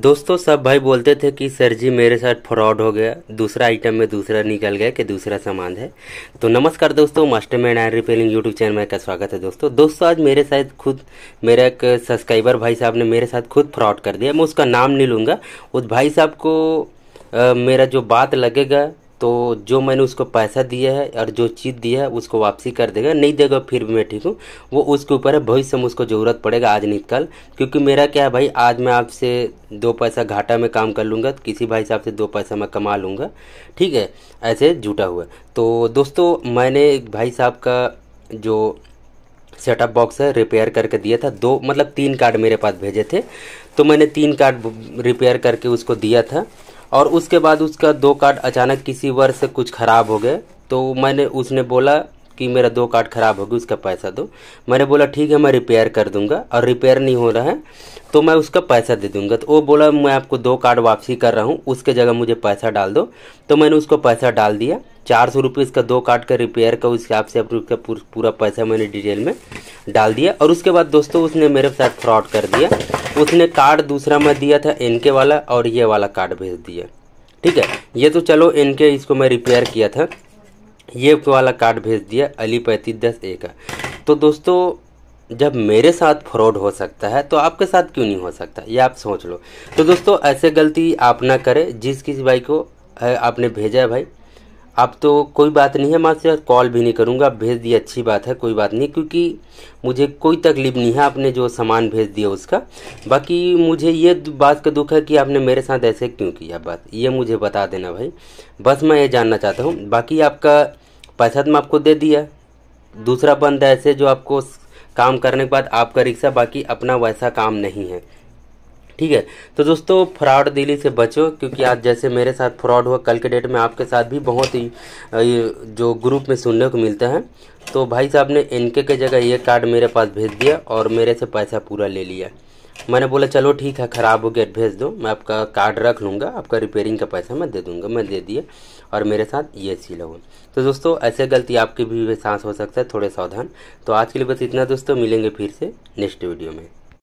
दोस्तों सब भाई बोलते थे कि सर जी मेरे साथ फ्रॉड हो गया दूसरा आइटम में दूसरा निकल गया कि दूसरा सामान है तो नमस्कार दोस्तों master man air repairing YouTube channel का स्वागत है दोस्तों दोस्तों आज मेरे साथ खुद मेरा एक सब्सक्राइबर भाई साहब ने मेरे साथ खुद फ्रॉड कर दिया मैं उसका नाम नहीं लूँगा उस भाई साहब को आ, मेरा जो बात लगेगा तो जो मैंने उसको पैसा दिया है और जो चीज़ दिया है उसको वापसी कर देगा नहीं देगा फिर भी मैं ठीक हूँ वो उसके ऊपर है भविष्य में उसको ज़रूरत पड़ेगा आज नहीं कल क्योंकि मेरा क्या है भाई आज मैं आपसे दो पैसा घाटा में काम कर लूँगा किसी भाई साहब से दो पैसा मैं कमा लूँगा ठीक है ऐसे जुटा हुआ तो दोस्तों मैंने एक भाई साहब का जो सेटअप बॉक्स है रिपेयर करके दिया था दो मतलब तीन कार्ड मेरे पास भेजे थे तो मैंने तीन कार्ड रिपेयर करके उसको दिया था और उसके बाद उसका दो कार्ड अचानक किसी वर्ष से कुछ ख़राब हो गए तो मैंने उसने बोला कि मेरा दो कार्ड ख़राब हो गया उसका पैसा दो मैंने बोला ठीक है मैं रिपेयर कर दूंगा और रिपेयर नहीं हो रहा है तो मैं उसका पैसा दे दूंगा तो वो बोला मैं आपको दो कार्ड वापसी कर रहा हूँ उसके जगह मुझे पैसा डाल दो तो मैंने उसको पैसा डाल दिया चार सौ रुपये उसका दो कार्ड का रिपेयर का उस हिसाब से उसका पूरा पैसा मैंने डिटेल में डाल दिया और उसके बाद दोस्तों उसने मेरे साथ फ्रॉड कर दिया उसने कार्ड दूसरा मैं दिया था इनके वाला और ये वाला कार्ड भेज दिया ठीक है ये तो चलो इनके इसको मैं रिपेयर किया था ये वाला कार्ड भेज दिया अली पैंतीस दस ए का तो दोस्तों जब मेरे साथ फ्रॉड हो सकता है तो आपके साथ क्यों नहीं हो सकता ये आप सोच लो तो दोस्तों ऐसे गलती आप ना करें जिस किसी भाई को आपने भेजा है भाई अब तो कोई बात नहीं है मैं आपसे कॉल भी नहीं करूँगा भेज दिया अच्छी बात है कोई बात नहीं क्योंकि मुझे कोई तकलीफ नहीं है आपने जो सामान भेज दिया उसका बाकी मुझे ये बात का दुख है कि आपने मेरे साथ ऐसे क्यों किया बात ये मुझे बता देना भाई बस मैं ये जानना चाहता हूँ बाकी आपका पैसा तो मैं आपको दे दिया दूसरा बंद ऐसे जो आपको काम करने के बाद आपका रिक्शा बाकी अपना वैसा काम नहीं है ठीक है तो दोस्तों फ्रॉड दिली से बचो क्योंकि आज जैसे मेरे साथ फ्रॉड हुआ कल के डेट में आपके साथ भी बहुत ही जो ग्रुप में सुनने को मिलता है तो भाई साहब ने इनके के जगह ये कार्ड मेरे पास भेज दिया और मेरे से पैसा पूरा ले लिया मैंने बोला चलो ठीक है ख़राब हो गया भेज दो मैं आपका कार्ड रख लूँगा आपका रिपेयरिंग का पैसा मैं दे दूँगा मैं दे दिया और मेरे साथ ये सी लगो तो दोस्तों ऐसे गलती आपकी भी सांस हो सकता है थोड़े सावधान तो आज के लिए बस इतना दोस्तों मिलेंगे फिर से नेक्स्ट वीडियो में